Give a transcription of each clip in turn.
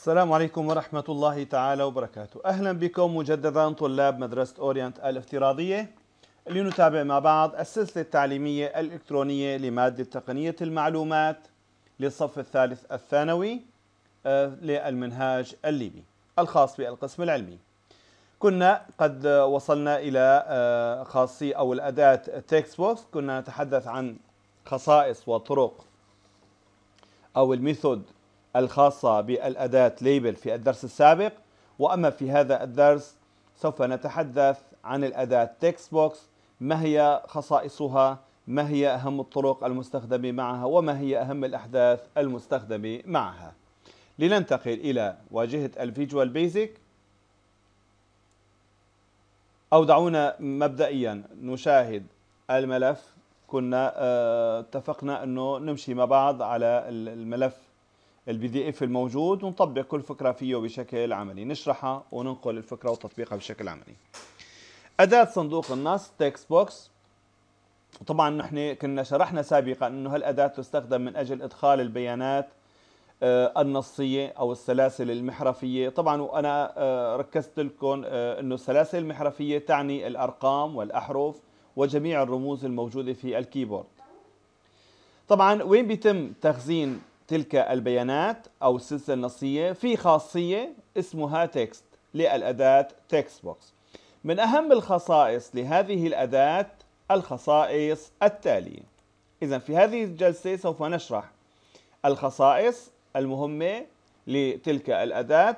السلام عليكم ورحمة الله تعالى وبركاته أهلا بكم مجددا طلاب مدرسة أورينت الافتراضية لنتابع مع بعض السلسلة التعليمية الإلكترونية لمادة تقنية المعلومات للصف الثالث الثانوي آه، للمنهاج الليبي الخاص بالقسم العلمي كنا قد وصلنا إلى آه، خاصية أو الأداة تكست بوكس كنا نتحدث عن خصائص وطرق أو الميثود الخاصة بالأداة ليبل في الدرس السابق وأما في هذا الدرس سوف نتحدث عن الأداة تكست بوكس ما هي خصائصها ما هي أهم الطرق المستخدمة معها وما هي أهم الأحداث المستخدمة معها لننتقل إلى واجهة الفيجوال بيزك أو دعونا مبدئيا نشاهد الملف كنا آه، اتفقنا أنه نمشي مع بعض على الملف البي دي اف الموجود ونطبق كل فكره فيه بشكل عملي نشرحها وننقل الفكره وتطبيقها بشكل عملي اداه صندوق النص تكست بوكس وطبعا نحن كنا شرحنا سابقا انه هالاداه تستخدم من اجل ادخال البيانات آه، النصيه او السلاسل المحرفيه طبعا وانا آه، ركزت لكم آه، انه السلاسل المحرفيه تعني الارقام والاحرف وجميع الرموز الموجوده في الكيبورد طبعا وين بيتم تخزين تلك البيانات أو السلسلة النصية في خاصية اسمها تكست للأداة تكست بوكس من أهم الخصائص لهذه الأداة الخصائص التالية إذا في هذه الجلسة سوف نشرح الخصائص المهمة لتلك الأداة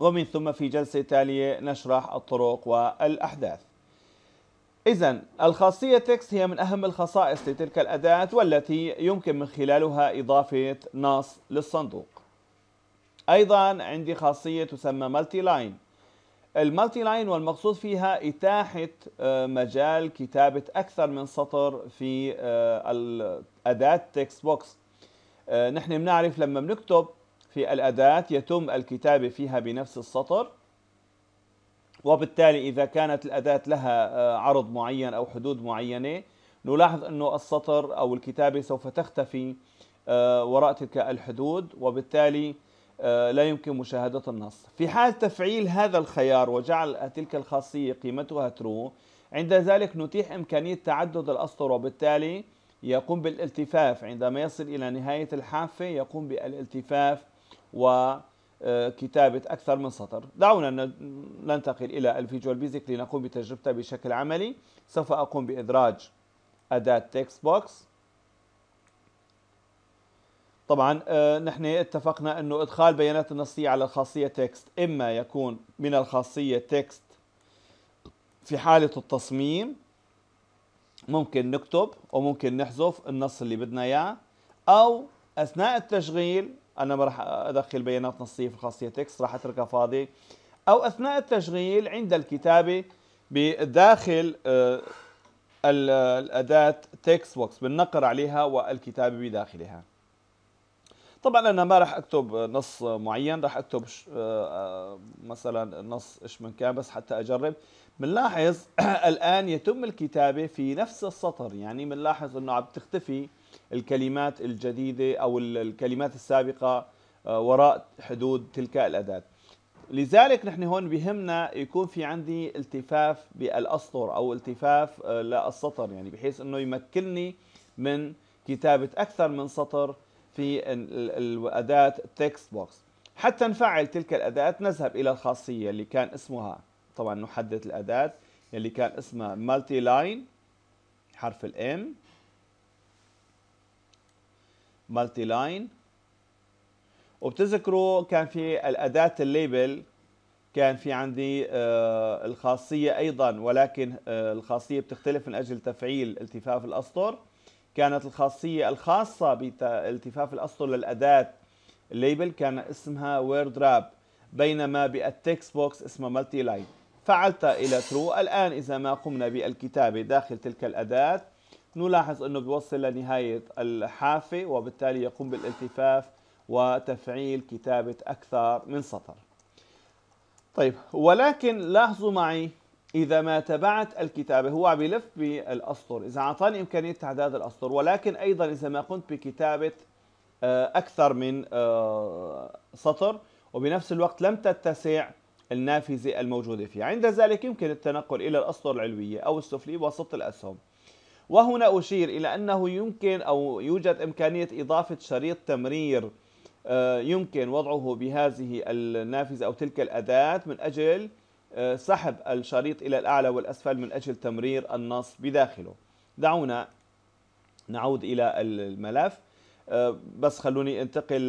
ومن ثم في جلسة تالية نشرح الطرق والأحداث إذا الخاصية تكست هي من أهم الخصائص لتلك الأداة والتي يمكن من خلالها إضافة نص للصندوق. أيضا عندي خاصية تسمى مالتي لاين. المالتي لاين والمقصود فيها إتاحة آه، مجال كتابة أكثر من سطر في الأداة تكست بوكس. نحن بنعرف لما بنكتب في الأداة يتم الكتابة فيها بنفس السطر وبالتالي إذا كانت الأداة لها آه، عرض معين أو حدود معينة نلاحظ أنه السطر أو الكتابة سوف تختفي آه، وراء تلك الحدود وبالتالي آه، لا يمكن مشاهدة النص في حال تفعيل هذا الخيار وجعل تلك الخاصية قيمتها ترو عند ذلك نتيح إمكانية تعدد الأسطر وبالتالي يقوم بالالتفاف عندما يصل إلى نهاية الحافة يقوم بالالتفاف و كتابة أكثر من سطر دعونا ننتقل إلى الفيجوال بيزيك لنقوم بتجربته بشكل عملي سوف أقوم بإدراج أداة تكست بوكس طبعا آه، نحن اتفقنا أنه إدخال بيانات النصية على الخاصية تكست إما يكون من الخاصية تكست في حالة التصميم ممكن نكتب وممكن نحذف النص اللي بدنا إياه أو أثناء التشغيل انا ما راح ادخل بيانات نصيه في خاصيه تكست راح اتركها فاضي او اثناء التشغيل عند الكتابه بداخل آه، الاداه تكست بوكس بالنقر عليها والكتابه بداخلها طبعا انا ما راح اكتب نص معين راح اكتب آه، آه، مثلا نص ايش من كان بس حتى اجرب بنلاحظ الان يتم الكتابه في نفس السطر يعني بنلاحظ انه عم تختفي الكلمات الجديدة أو الكلمات السابقة آه، وراء حدود تلك الأداة لذلك نحن هون بهمنا يكون في عندي التفاف بالاسطر او التفاف آه، للسطر يعني بحيث انه يمكنني من كتابه اكثر من سطر في الاداه تكست بوكس حتى نفعل تلك الاداه نذهب الى الخاصيه اللي كان اسمها طبعا نحدد الاداه اللي كان اسمها مالتي لاين حرف الام مالتي لاين وبتذكروا كان في الأداة الليبل كان في عندي آه، الخاصية أيضا ولكن آه، الخاصية بتختلف من أجل تفعيل التفاف الأسطر كانت الخاصية الخاصة بالتفاف الأسطر للأداة الليبل كان اسمها وورد راب بينما بالتكست بوكس اسمها مالتي لاين فعلت إلى ترو الآن إذا ما قمنا بالكتابة داخل تلك الأداة نلاحظ أنه بيوصل لنهاية الحافة وبالتالي يقوم بالالتفاف وتفعيل كتابة أكثر من سطر طيب ولكن لاحظوا معي إذا ما تبعت الكتابة هو عم يلف بالأسطر إذا أعطاني إمكانية تعداد الأسطر ولكن أيضا إذا ما قمت بكتابة آه، أكثر من آه، سطر وبنفس الوقت لم تتسع النافذة الموجودة فيها عند ذلك يمكن التنقل إلى الأسطر العلوية أو السفلي بواسطة الأسهم وهنا أشير إلى أنه يمكن أو يوجد إمكانية إضافة شريط تمرير آه، يمكن وضعه بهذه النافذة أو تلك الأداة من أجل آه، سحب الشريط إلى الأعلى والأسفل من أجل تمرير النص بداخله دعونا نعود إلى الملف آه، بس خلوني انتقل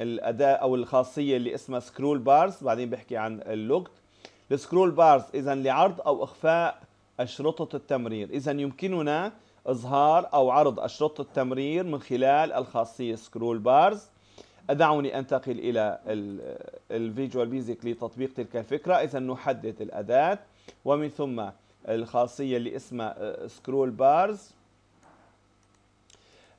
للأداة أو الخاصية اللي اسمها سكرول بارز بعدين بحكي عن اللوكت السكرول بارز إذا لعرض أو إخفاء أشرطة التمرير إذا يمكننا إظهار أو عرض أشرطة التمرير من خلال الخاصية سكرول بارز دعوني أنتقل إلى الفيجوال بيزك لتطبيق تلك الفكرة إذا نحدد الأداة ومن ثم الخاصية اللي اسمها آه، سكرول بارز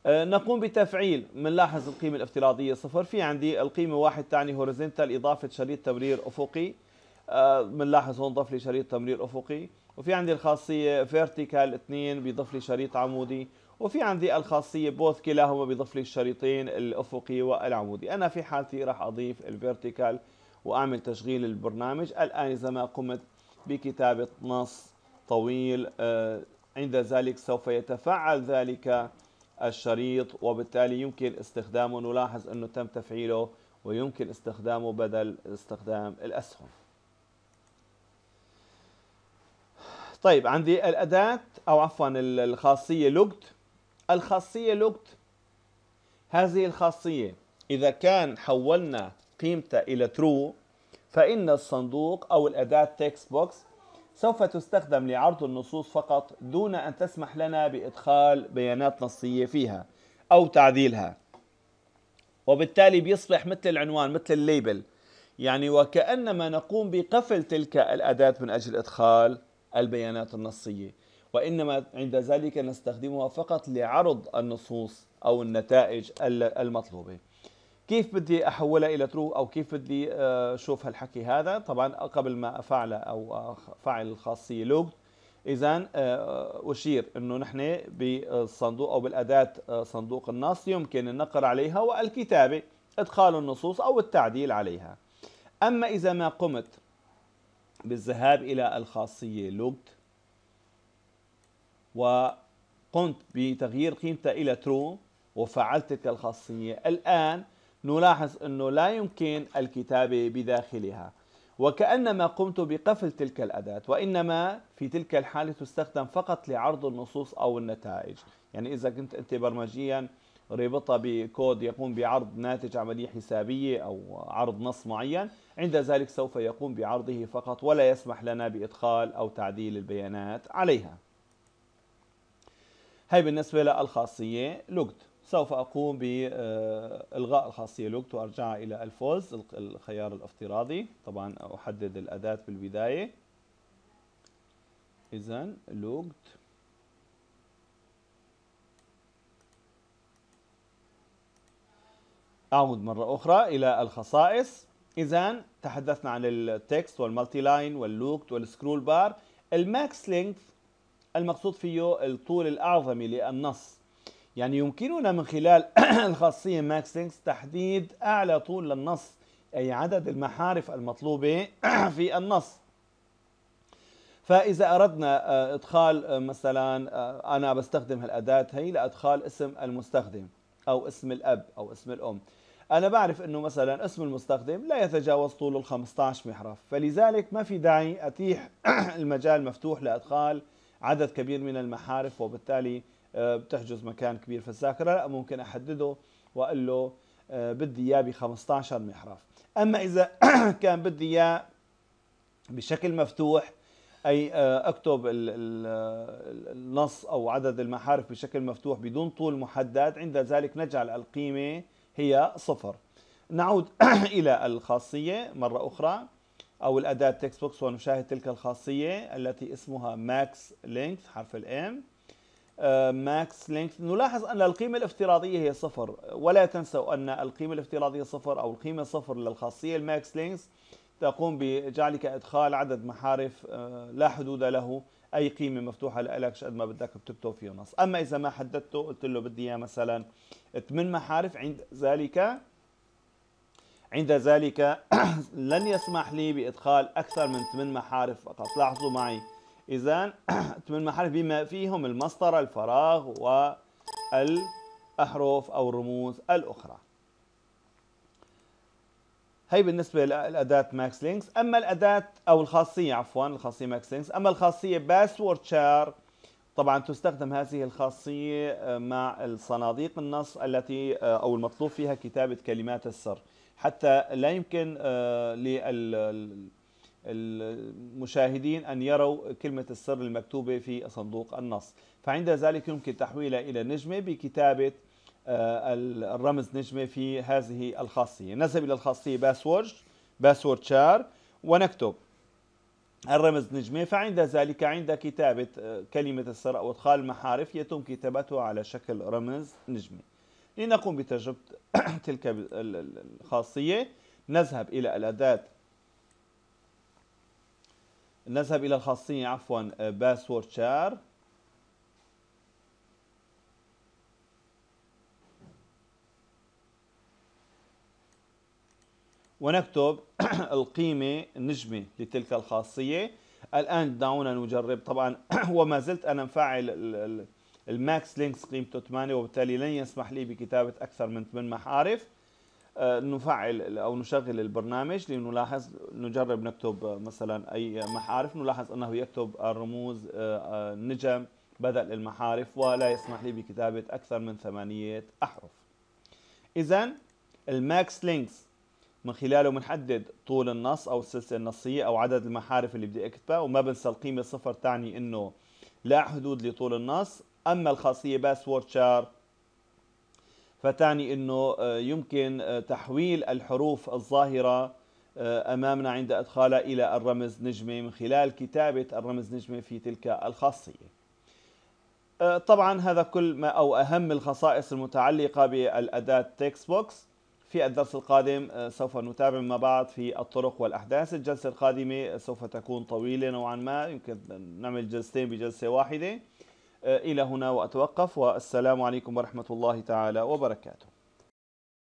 آه، نقوم بتفعيل بنلاحظ القيمة الافتراضية صفر في عندي القيمة واحد تعني هوريزنتال إضافة شريط تمرير أفقي بنلاحظ آه، هون ضف لي شريط تمرير أفقي وفي عندي الخاصية فيرتيكال اثنين بيضيف لي شريط عمودي وفي عندي الخاصية بوث كلاهما بيضيف لي الشريطين الأفقي والعمودي أنا في حالتي راح أضيف الفيرتيكال وأعمل تشغيل البرنامج الآن إذا ما قمت بكتابة نص طويل آه، عند ذلك سوف يتفعل ذلك الشريط وبالتالي يمكن استخدامه نلاحظ أنه تم تفعيله ويمكن استخدامه بدل استخدام الأسهم طيب عندي الأداة أو عفوا الخاصية لوجت الخاصية لوجت هذه الخاصية إذا كان حولنا قيمته إلى ترو فإن الصندوق أو الأداة تكست بوكس سوف تستخدم لعرض النصوص فقط دون أن تسمح لنا بإدخال بيانات نصية فيها أو تعديلها وبالتالي بيصبح مثل العنوان مثل الليبل يعني وكأنما نقوم بقفل تلك الأداة من أجل إدخال البيانات النصيه وانما عند ذلك نستخدمها فقط لعرض النصوص او النتائج المطلوبه كيف بدي احولها الى ترو او كيف بدي اشوف آه، هالحكي هذا طبعا قبل ما افعله او افعل الخاصيه لوج اذا آه، اشير انه نحن بالصندوق او بالاداه آه، صندوق النص يمكن النقر عليها والكتابه ادخال النصوص او التعديل عليها اما اذا ما قمت بالذهاب إلى الخاصية لوجد وقمت بتغيير قيمتها إلى ترو وفعلت تلك الخاصية الآن نلاحظ أنه لا يمكن الكتابة بداخلها وكأنما قمت بقفل تلك الأداة وإنما في تلك الحالة تستخدم فقط لعرض النصوص أو النتائج يعني إذا كنت أنت برمجياً ربطها بكود يقوم بعرض ناتج عملية حسابية أو عرض نص معين عند ذلك سوف يقوم بعرضه فقط ولا يسمح لنا بإدخال أو تعديل البيانات عليها هي بالنسبة للخاصية لوجد سوف أقوم بإلغاء الخاصية لوجد وأرجعها إلى الفولز الخيار الافتراضي طبعا أحدد الأداة بالبداية إذا لوجد أعود مرة أخرى إلى الخصائص إذا تحدثنا عن التكست والمالتي لاين واللوكت والسكرول بار الماكس لينث المقصود فيه الطول الأعظم للنص يعني يمكننا من خلال الخاصية ماكس لينث تحديد أعلى طول للنص أي عدد المحارف المطلوبة في النص فإذا أردنا آه، إدخال آه، مثلا آه، أنا بستخدم هالأداة هي لإدخال اسم المستخدم أو اسم الأب أو اسم الأم أنا بعرف أنه مثلا اسم المستخدم لا يتجاوز طوله 15 محرف فلذلك ما في داعي أتيح المجال مفتوح لأدخال عدد كبير من المحارف وبالتالي آه، بتحجز مكان كبير في الذاكرة لا ممكن أحدده وأقول له آه، بدي إياه ب 15 محرف أما إذا كان بدي إياه بشكل مفتوح أي آه، أكتب آه، النص أو عدد المحارف بشكل مفتوح بدون طول محدد عند ذلك نجعل القيمة هي صفر نعود إلى الخاصية مرة أخرى أو الأداة تكست بوكس ونشاهد تلك الخاصية التي اسمها ماكس لينث حرف الام ماكس لينث نلاحظ أن القيمة الافتراضية هي صفر ولا تنسوا أن القيمة الافتراضية صفر أو القيمة صفر للخاصية الماكس لينث تقوم بجعلك ادخال عدد محارف آه، لا حدود له اي قيمه مفتوحه لك قد ما بدك بتكتب فيه نص اما اذا ما حددته قلت له بدي اياه مثلا ثمان محارف عند ذلك عند ذلك لن يسمح لي بادخال اكثر من ثمان محارف فقط لاحظوا معي اذا ثمان محارف بما فيهم المسطره الفراغ والاحرف او الرموز الاخرى هي بالنسبه لاداه ماكس لينكس اما الاداه او الخاصيه عفوا الخاصيه ماكس لينكس اما الخاصيه باسورد شير طبعا تستخدم هذه الخاصيه آه، مع الصناديق النص التي آه، او المطلوب فيها كتابه كلمات السر حتى لا يمكن آه، للمشاهدين ان يروا كلمه السر المكتوبه في صندوق النص فعند ذلك يمكن تحويلها الى نجمه بكتابه آه، الرمز نجمة في هذه الخاصية نذهب إلى الخاصية باسورد باسورد شار ونكتب الرمز نجمة فعند ذلك عند كتابة آه، كلمة السر أو إدخال المحارف يتم كتابته على شكل رمز نجمة لنقوم بتجربة تلك الخاصية نذهب إلى الأداة نذهب إلى الخاصية عفوا آه، باسورد شار ونكتب القيمة النجمة لتلك الخاصية الآن دعونا نجرب طبعا وما زلت أنا مفعل الماكس لينكس قيمته 8 وبالتالي لن يسمح لي بكتابة أكثر من 8 محارف آه، نفعل أو نشغل البرنامج لنلاحظ نجرب نكتب آه، مثلا أي محارف نلاحظ أنه يكتب الرموز آه، النجم بدل المحارف ولا يسمح لي بكتابة أكثر من ثمانية أحرف إذا الماكس لينكس من خلاله بنحدد طول النص او السلسله النصيه او عدد المحارف اللي بدي اكتبها وما بنسى القيمه صفر تعني انه لا حدود لطول النص اما الخاصيه باسورد شار فتعني انه آه، يمكن آه، تحويل الحروف الظاهره آه، امامنا عند ادخالها الى الرمز نجمه من خلال كتابه الرمز نجمه في تلك الخاصيه طبعا هذا كل ما او اهم الخصائص المتعلقه بالاداه تكست بوكس في الدرس القادم آه، سوف نتابع مع بعض في الطرق والأحداث الجلسة القادمة آه، سوف تكون طويلة نوعا ما يمكن نعمل جلستين بجلسة واحدة آه، إلى هنا وأتوقف والسلام عليكم ورحمة الله تعالى وبركاته